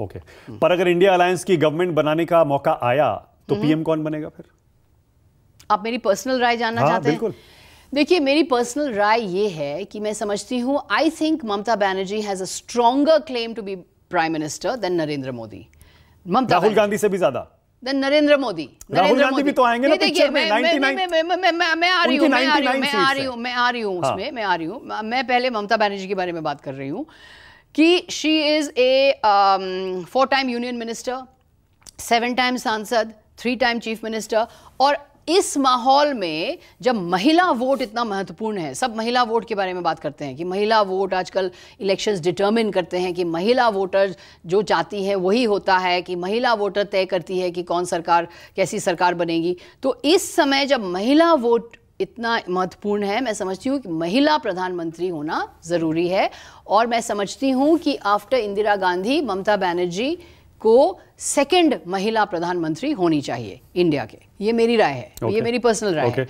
Okay पर अगर India alliance की गवर्नमेंट बनाने का मौका आया तो पीएम हम्म। कौन बनेगा फिर आप मेरी पर्सनल राय जानना हाँ, चाहते हैं देखिए मेरी पर्सनल राय ये है कि मैं समझती हूँ I think Mamata Banerjee has a stronger claim to be prime minister than Narendra Modi Mamata Rahul Gandhi से भी ज्यादा देन नरेंद्र मोदी राहुल गांधी भी तो आएंगे ना पिक्चर में 99 मैं आ रही हूँ मैं आ रही हूँ मैं आ रही हूँ आ रही हूँ उसमें मैं आ रही हूँ मैं पहले ममता बनर्जी के बारे में बात कर रही हूँ कि she is a four time union minister seven time सांसद थ्री टाइम चीफ मिनिस्टर और इस माहौल में जब महिला वोट इतना महत्वपूर्ण है सब महिला वोट के बारे में बात करते हैं कि महिला वोट आजकल इलेक्शंस डिटर्मिन करते हैं कि महिला वोटर जो चाहती है वही होता है कि महिला वोटर तय करती है कि कौन सरकार कैसी सरकार बनेगी तो इस समय जब महिला वोट इतना महत्वपूर्ण है मैं समझती हूँ कि महिला प्रधानमंत्री होना ज़रूरी है और मैं समझती हूँ कि आफ्टर इंदिरा गांधी ममता बनर्जी को सेकंड महिला प्रधानमंत्री होनी चाहिए इंडिया के ये मेरी राय है okay. ये मेरी पर्सनल राय okay. है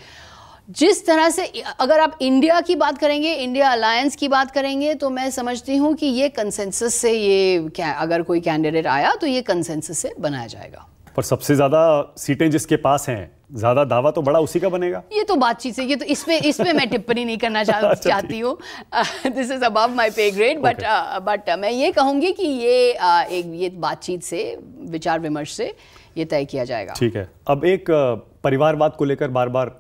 जिस तरह से अगर आप इंडिया की बात करेंगे इंडिया अलायंस की बात करेंगे तो मैं समझती हूँ कि ये कंसेंसस से ये क्या अगर कोई कैंडिडेट आया तो ये कंसेंसस से बनाया जाएगा पर सबसे ज़्यादा सीटें जिसके पास हैं ज्यादा दावा तो बड़ा उसी का बनेगा ये तो बातचीत से ये तो इसमें इसमें मैं टिप्पणी नहीं करना चाह, अच्छा, चाहती हूँ दिस इज अबव माई पे ग्रेड बट बट मैं ये कहूँगी कि ये uh, एक ये बातचीत से विचार विमर्श से ये तय किया जाएगा ठीक है अब एक uh, परिवारवाद को लेकर बार बार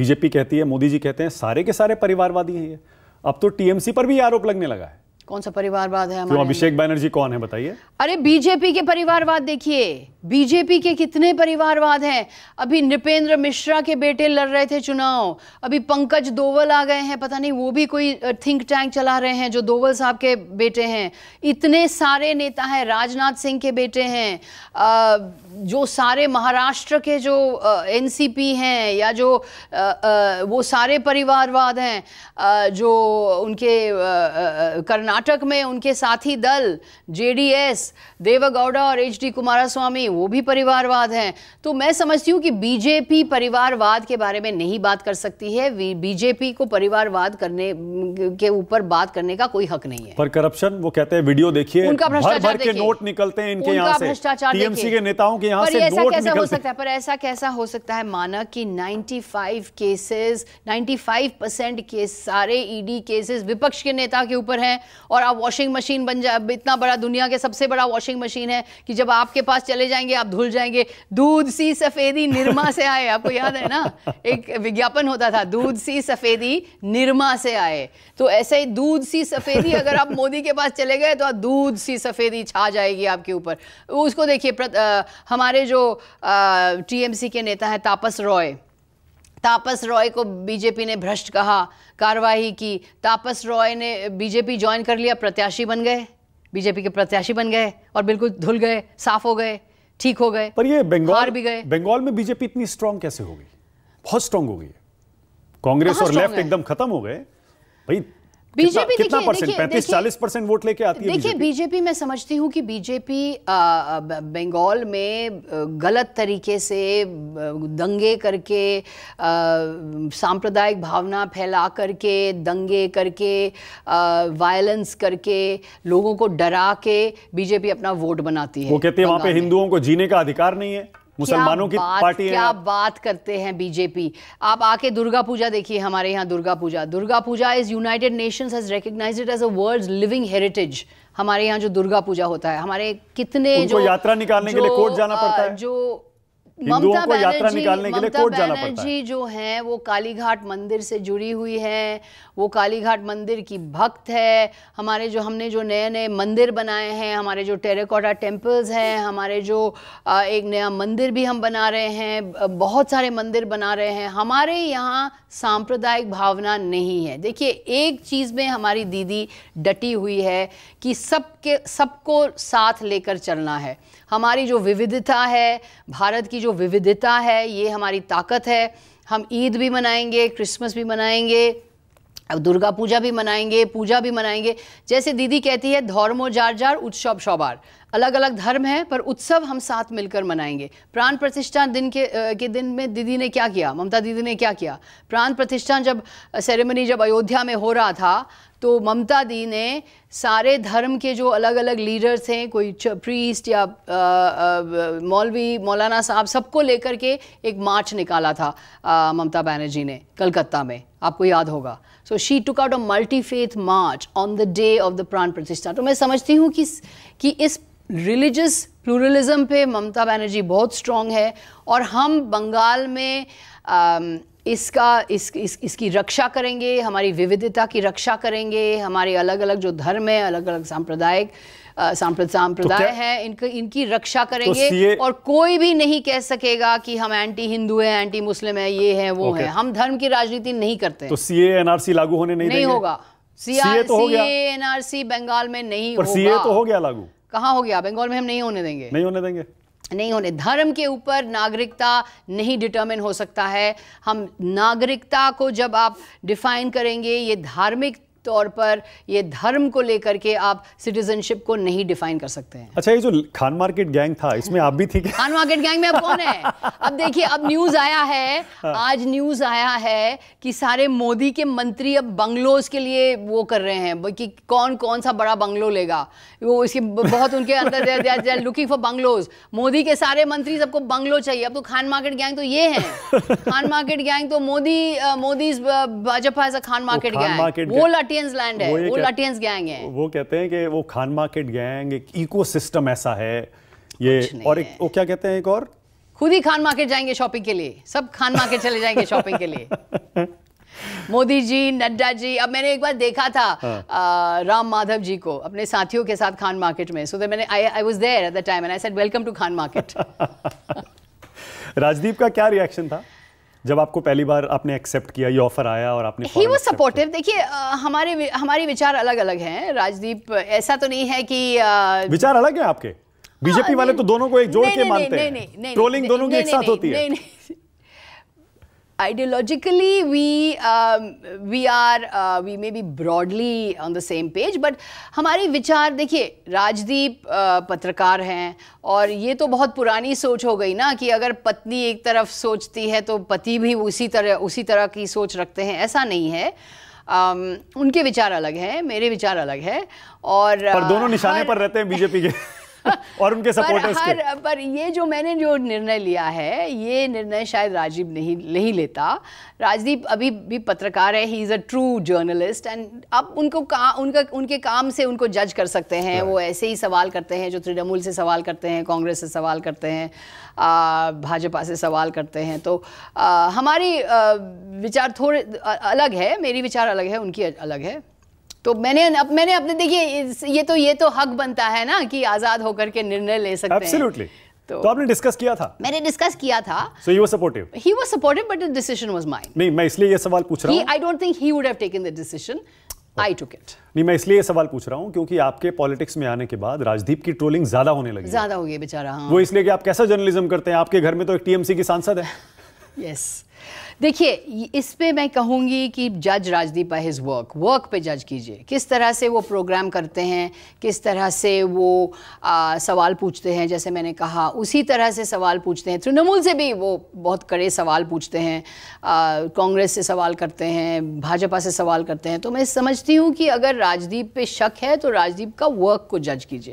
बीजेपी कहती है मोदी जी कहते हैं सारे के सारे परिवारवादी हैं ये अब तो टीएमसी पर भी आरोप लगने लगा है कौन सा परिवारवाद है अभिषेक बैनर्जी कौन है बताइए अरे बीजेपी के परिवारवाद देखिए बीजेपी के कितने परिवारवाद हैं अभी नृपेंद्र मिश्रा के बेटे लड़ रहे थे चुनाव अभी पंकज दोवल आ गए हैं पता नहीं वो भी कोई थिंक टैंक चला रहे हैं जो दोवल साहब के बेटे हैं इतने सारे नेता हैं राजनाथ सिंह के बेटे हैं जो सारे महाराष्ट्र के जो एनसीपी हैं या जो वो सारे परिवारवाद हैं जो उनके कर्नाटक में उनके साथी दल जे देवगौड़ा और एच डी कुमारास्वामी वो भी परिवारवाद हैं तो मैं समझती हूँ कि बीजेपी परिवारवाद के बारे में नहीं बात कर सकती है बीजेपी को परिवारवाद करने के ऊपर बात करने का कोई हक नहीं है पर करप्शन वो कहते हैं वीडियो देखिए उनका भ्रष्टाचार के नोट निकलते हैं इनके यहाँ भ्रष्टाचार के नेताओं के यहाँ से ऐसा कैसा हो सकता है पर ऐसा कैसा हो सकता है माना कि 95 केसेस 95 के सारे ईडी e केसेस विपक्ष के नेता के ऊपर है और आप वॉशिंग मशीन बन जाए इतना बड़ा दुनिया के सबसे बड़ा वॉशिंग मशीन है कि जब आपके पास चले जाए जाएंगे आप धुल जाएंगे दूध सी सफ़ेदी निरमा से आए आपको याद है ना एक विज्ञापन होता था दूध सी सफ़ेदी निरमा से आए तो ऐसे ही दूध सी सफ़ेदी अगर आप मोदी के पास चले गए तो आप दूध सी सफ़ेदी छा जाएगी आपके ऊपर उसको देखिए हमारे जो टीएमसी के नेता हैं तापस रॉय तापस रॉय को बीजेपी ने भ्रष्ट कहा कार्रवाई की तापस रॉय ने बीजेपी ज्वाइन कर लिया प्रत्याशी बन गए बीजेपी के प्रत्याशी बन गए और बिल्कुल धुल गए साफ हो गए ठीक हो गए पर ये बंगाल हार भी गए बंगाल में बीजेपी इतनी स्ट्रांग कैसे हो गई बहुत स्ट्रांग हो गई कांग्रेस और लेफ्ट एकदम खत्म हो गए भाई बीजेपी कितना परसेंट पैंतीस चालीस परसेंट वोट लेके आती है देखिए बीजेपी मैं समझती हूँ कि बीजेपी बंगाल में गलत तरीके से दंगे करके सांप्रदायिक भावना फैला करके दंगे करके वायलेंस करके लोगों को डरा के बीजेपी अपना वोट बनाती है वो कहते हैं वहाँ पे हिंदुओं को जीने का अधिकार नहीं है मुसलमानों की बात, पार्टी क्या है बात करते हैं बीजेपी आप आके दुर्गा पूजा देखिए हमारे यहाँ Durga Puja Durga Puja is United Nations has it as a world living heritage हमारे यहाँ जो दुर्गा पूजा होता है हमारे कितने जो यात्रा निकालने जो, के लिए कोर्ट जाना पड़ता है जो हिंदुओं को यात्रा निकालने के लिए कोर्ट जाना पड़ता है जो है वो कालीघाट मंदिर से जुड़ी हुई है वो कालीघाट मंदिर की भक्त है हमारे जो हमने जो नए नए मंदिर बनाए हैं हमारे जो टेरेकोटा टेम्पल्स हैं हमारे जो एक नया मंदिर भी हम बना रहे हैं बहुत सारे मंदिर बना रहे हैं हमारे यहाँ सांप्रदायिक भावना नहीं है देखिए एक चीज़ में हमारी दीदी डटी हुई है कि सबके सबको साथ लेकर चलना है हमारी जो विविधता है भारत की जो विविधता है ये हमारी ताकत है हम ईद भी मनाएंगे क्रिसमस भी मनाएंगे अब दुर्गा पूजा भी मनाएंगे पूजा भी मनाएंगे जैसे दीदी कहती है धर्मो जार जार उत्सव शोबार अलग अलग धर्म है पर उत्सव हम साथ मिलकर मनाएंगे प्राण प्रतिष्ठा दिन के आ, के दिन में दीदी ने क्या किया ममता दीदी ने क्या किया प्राण प्रतिष्ठान जब सेरेमनी जब अयोध्या में हो रहा था तो ममता दी ने सारे धर्म के जो अलग अलग लीडर्स हैं कोई प्रीस्ट या मौलवी मौलाना साहब सबको लेकर के एक मार्च निकाला था ममता बनर्जी ने कलकत्ता में आपको याद होगा so she took out a multi faith march on the day of the प्राण प्रतिष्ठा तो मैं समझती हूँ कि कि इस रिलीजस प्लूरलिज्म पे ममता बनर्जी बहुत स्ट्रॉन्ग है और हम बंगाल में आ, um, इसका इस, इस इसकी रक्षा करेंगे हमारी विविधता की रक्षा करेंगे हमारे अलग अलग जो धर्म है अलग अलग सांप्रदायिक uh, सांप्रदाय तो है इनक, इनकी रक्षा तो करेंगे तो और कोई भी नहीं कह सकेगा कि हम एंटी हिंदू है एंटी मुस्लिम है ये है वो है हम धर्म की राजनीति नहीं करते तो आर एनआरसी लागू होने नहीं, नहीं होगा सी तो सी एनआरसी बंगाल में नहीं होगा सीए तो हो गया लागू कहाँ हो गया बंगाल में हम नहीं होने देंगे नहीं होने देंगे नहीं होने धर्म के ऊपर नागरिकता नहीं डिटर्मिन हो सकता है हम नागरिकता को जब आप डिफाइन करेंगे ये धार्मिक तौर पर ये धर्म को लेकर के आप सिटीजनशिप को नहीं डिफाइन कर सकते हैं अच्छा ये जो खान मार्केट गैंग था इसमें आप भी थी क्या? खान मार्केट गैंग में आप कौन है अब देखिए अब न्यूज आया है हाँ। आज न्यूज आया है कि सारे मोदी के मंत्री अब बंगलोज के लिए वो कर रहे हैं कि कौन कौन सा बड़ा बंगलो लेगा वो इसके बहुत उनके अंदर लुकिंग फॉर बंगलोज मोदी के सारे मंत्री सबको बंगलो चाहिए अब तो खान मार्केट गैंग तो ये है खान मार्केट गैंग तो मोदी मोदी भाजपा खान मार्केट गैंग वो लट लटियंस लैंड है वो, वो लटियंस गैंग है वो कहते हैं कि वो खान मार्केट गैंग एक इकोसिस्टम ऐसा है ये और एक वो क्या कहते हैं एक और खुद ही खान मार्केट जाएंगे शॉपिंग के लिए सब खान मार्केट चले जाएंगे शॉपिंग के लिए मोदी जी नड्डा जी अब मैंने एक बार देखा था हाँ. आ, राम माधव जी को अपने साथियों के साथ खान मार्केट में सो so मैंने I I was there at the time and I said welcome to Khan market Rajdeep का क्या रिएक्शन था जब आपको पहली बार आपने एक्सेप्ट किया ये ऑफर आया और आपने ही वो सपोर्टिव देखिए हमारे हमारे विचार अलग अलग हैं राजदीप ऐसा तो नहीं है कि आ, विचार अलग है आपके बीजेपी हाँ, वाले तो दोनों को एक जोड़ के मानते हैं ट्रोलिंग दोनों की एक साथ होती है ideologically we um, we are uh, we may be broadly on the same page but हमारे विचार देखिए राजदीप uh, पत्रकार हैं और ये तो बहुत पुरानी सोच हो गई ना कि अगर पत्नी एक तरफ सोचती है तो पति भी उसी तरह उसी तरह की सोच रखते हैं ऐसा नहीं है um, उनके विचार अलग हैं मेरे विचार अलग है और पर दोनों निशाने पर रहते हैं बीजेपी के और उनके सपोर्टर्स पर, पर ये जो मैंने जो निर्णय लिया है ये निर्णय शायद राजीव नहीं नहीं लेता राजदीप अभी भी पत्रकार है he is a true journalist and अब उनको का उनका उनके काम से उनको जज कर सकते हैं वो ऐसे ही सवाल करते हैं जो तृणमूल से सवाल करते हैं कांग्रेस से सवाल करते हैं भाजपा से सवाल करते हैं तो आ, हमारी आ, विचार थोड़े अलग है मेरी विचार अलग है उनकी अलग है तो मैंने अब मैंने अपने देखिए ये तो ये तो हक बनता है ना कि आजाद होकर के निर्णय ले सकते Absolutely. हैं तो, तो आपने डिस्कस किया था मैंने डिस्कस किया था so he was supportive he was supportive but the decision was mine नहीं मैं इसलिए ये सवाल पूछ रहा हूं I don't think he would have taken the decision I took it नहीं मैं इसलिए ये सवाल पूछ रहा हूं क्योंकि आपके पॉलिटिक्स में आने के बाद राजदीप की ट्रोलिंग ज्यादा होने लगी ज्यादा हो गई बेचारा हाँ। वो इसलिए कि आप कैसा जर्नलिज्म करते हैं आपके घर में तो एक टीएमसी की सांसद है यस देखिए इस पे मैं कहूँगी कि जज Rajdeep by his work work पे जज कीजिए किस तरह से वो प्रोग्राम करते हैं किस तरह से वो आ, सवाल पूछते हैं जैसे मैंने कहा उसी तरह से सवाल पूछते हैं तृणमूल से भी वो बहुत कड़े सवाल पूछते हैं कांग्रेस से सवाल करते हैं भाजपा से सवाल करते हैं तो मैं समझती हूँ कि अगर राजदीप पे शक है तो राजदीप का वर्क को जज कीजिए